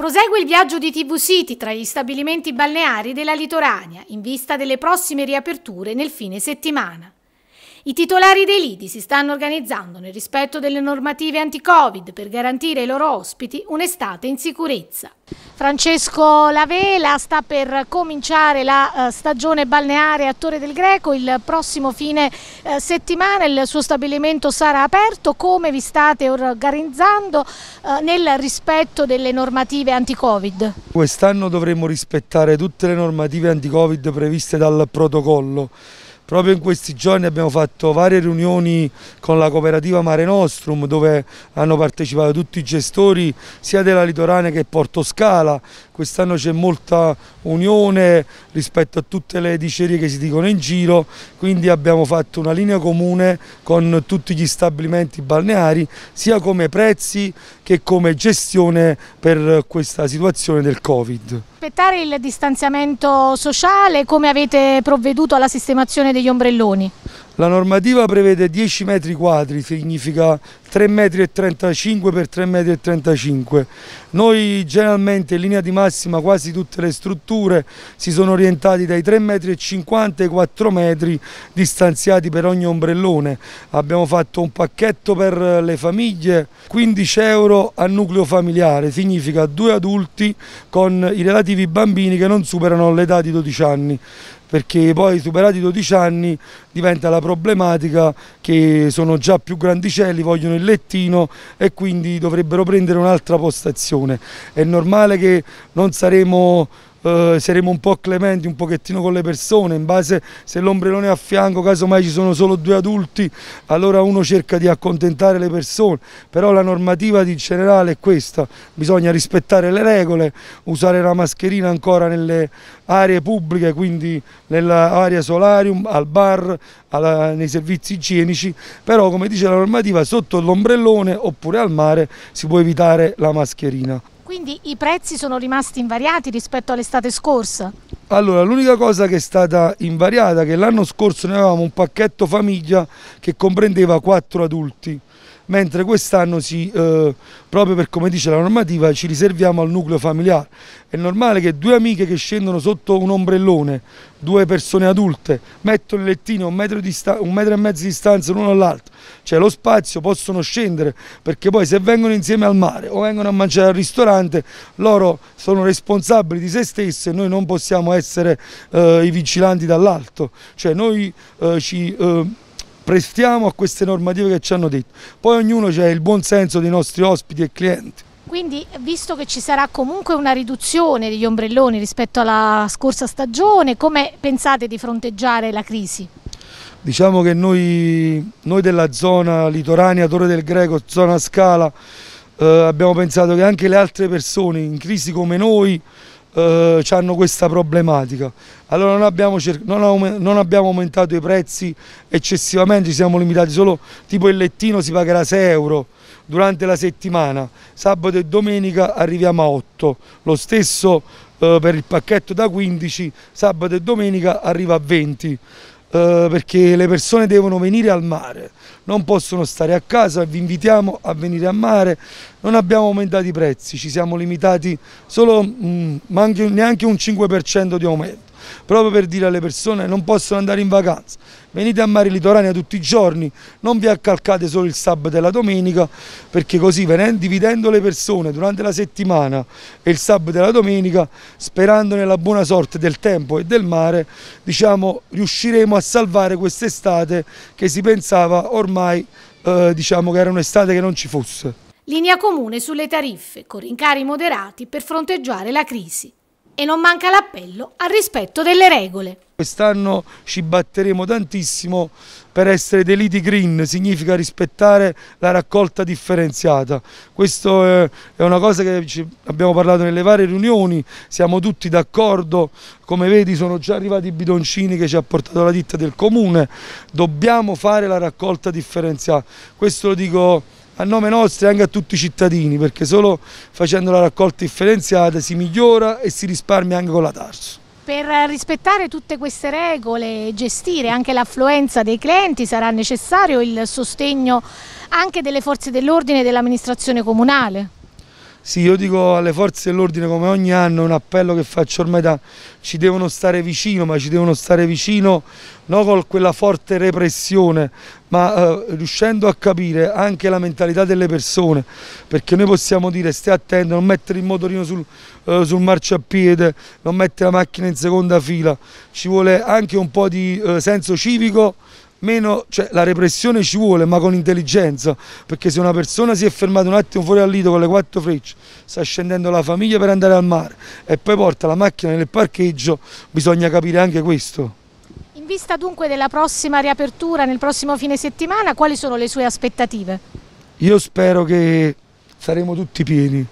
Prosegue il viaggio di TV City tra gli stabilimenti balneari della Litorania in vista delle prossime riaperture nel fine settimana. I titolari dei lidi si stanno organizzando nel rispetto delle normative anti-Covid per garantire ai loro ospiti un'estate in sicurezza. Francesco Lavela sta per cominciare la eh, stagione balneare a Torre del Greco, il prossimo fine eh, settimana il suo stabilimento sarà aperto, come vi state organizzando eh, nel rispetto delle normative anti-Covid? Quest'anno dovremo rispettare tutte le normative anti-Covid previste dal protocollo Proprio in questi giorni abbiamo fatto varie riunioni con la cooperativa Mare Nostrum dove hanno partecipato tutti i gestori sia della Litorane che Porto Scala. Quest'anno c'è molta unione rispetto a tutte le dicerie che si dicono in giro, quindi abbiamo fatto una linea comune con tutti gli stabilimenti balneari sia come prezzi che come gestione per questa situazione del Covid. Rispettare il distanziamento sociale, come avete provveduto alla sistemazione dei degli ombrelloni? La normativa prevede 10 metri quadri, significa 3,35 metri per 3,35 metri. Noi generalmente in linea di massima quasi tutte le strutture si sono orientati dai 3,50 metri ai 4 metri distanziati per ogni ombrellone. Abbiamo fatto un pacchetto per le famiglie, 15 euro a nucleo familiare, significa due adulti con i relativi bambini che non superano l'età di 12 anni perché poi superati i 12 anni diventa la problematica che sono già più grandicelli, vogliono il lettino e quindi dovrebbero prendere un'altra postazione. È normale che non saremo eh, saremo un po' clementi un pochettino con le persone, in base se l'ombrellone è a fianco, casomai ci sono solo due adulti, allora uno cerca di accontentare le persone, però la normativa di generale è questa, bisogna rispettare le regole, usare la mascherina ancora nelle aree pubbliche, quindi nell'area solarium, al bar, alla, nei servizi igienici, però come dice la normativa sotto l'ombrellone oppure al mare si può evitare la mascherina. Quindi i prezzi sono rimasti invariati rispetto all'estate scorsa? Allora, l'unica cosa che è stata invariata è che l'anno scorso noi avevamo un pacchetto famiglia che comprendeva quattro adulti mentre quest'anno si, eh, proprio per come dice la normativa ci riserviamo al nucleo familiare. È normale che due amiche che scendono sotto un ombrellone, due persone adulte, mettono il lettino a un metro, un metro e mezzo di distanza l'uno all'altro, cioè lo spazio possono scendere perché poi se vengono insieme al mare o vengono a mangiare al ristorante loro sono responsabili di se stessi e noi non possiamo essere eh, i vigilanti dall'alto, cioè noi eh, ci eh, prestiamo a queste normative che ci hanno detto. Poi ognuno c'è il buon senso dei nostri ospiti e clienti. Quindi, visto che ci sarà comunque una riduzione degli ombrelloni rispetto alla scorsa stagione, come pensate di fronteggiare la crisi? Diciamo che noi, noi della zona litoranea, Torre del Greco, zona Scala, eh, abbiamo pensato che anche le altre persone in crisi come noi eh, hanno questa problematica. Allora non abbiamo, non, non abbiamo, aumentato i prezzi eccessivamente, ci siamo limitati solo, tipo il lettino si pagherà 6 euro durante la settimana, sabato e domenica arriviamo a 8, lo stesso eh, per il pacchetto da 15, sabato e domenica arriva a 20 eh, perché le persone devono venire al mare, non possono stare a casa, vi invitiamo a venire al mare, non abbiamo aumentato i prezzi, ci siamo limitati solo, mh, mm, neanche un 5% di aumento proprio per dire alle persone che non possono andare in vacanza, venite a Mare Litoranea tutti i giorni, non vi accalcate solo il sabato e la domenica, perché così dividendo le persone durante la settimana e il sabato e la domenica, sperando nella buona sorte del tempo e del mare, diciamo, riusciremo a salvare quest'estate che si pensava ormai eh, diciamo che era un'estate che non ci fosse. Linea comune sulle tariffe, con rincari moderati per fronteggiare la crisi e non manca l'appello al rispetto delle regole. Quest'anno ci batteremo tantissimo per essere dei liti green, significa rispettare la raccolta differenziata. Questa eh, è una cosa che abbiamo parlato nelle varie riunioni, siamo tutti d'accordo, come vedi sono già arrivati i bidoncini che ci ha portato la ditta del comune, dobbiamo fare la raccolta differenziata. Questo lo dico a nome nostro e anche a tutti i cittadini perché solo facendo la raccolta differenziata si migliora e si risparmia anche con la TARS. Per rispettare tutte queste regole e gestire anche l'affluenza dei clienti sarà necessario il sostegno anche delle forze dell'ordine e dell'amministrazione comunale? Sì, io dico alle forze dell'ordine come ogni anno, un appello che faccio ormai da ci devono stare vicino, ma ci devono stare vicino non con quella forte repressione, ma eh, riuscendo a capire anche la mentalità delle persone, perché noi possiamo dire stai attento, non mettere il motorino sul, eh, sul marciapiede, non mettere la macchina in seconda fila, ci vuole anche un po' di eh, senso civico meno, cioè, la repressione ci vuole ma con intelligenza perché se una persona si è fermata un attimo fuori al lido con le quattro frecce sta scendendo la famiglia per andare al mare e poi porta la macchina nel parcheggio bisogna capire anche questo in vista dunque della prossima riapertura nel prossimo fine settimana quali sono le sue aspettative? io spero che saremo tutti pieni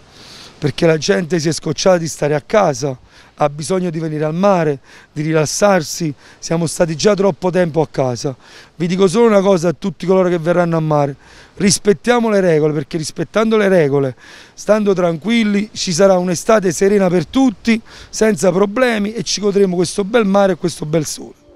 perché la gente si è scocciata di stare a casa, ha bisogno di venire al mare, di rilassarsi, siamo stati già troppo tempo a casa. Vi dico solo una cosa a tutti coloro che verranno a mare, rispettiamo le regole perché rispettando le regole, stando tranquilli, ci sarà un'estate serena per tutti, senza problemi e ci godremo questo bel mare e questo bel sole.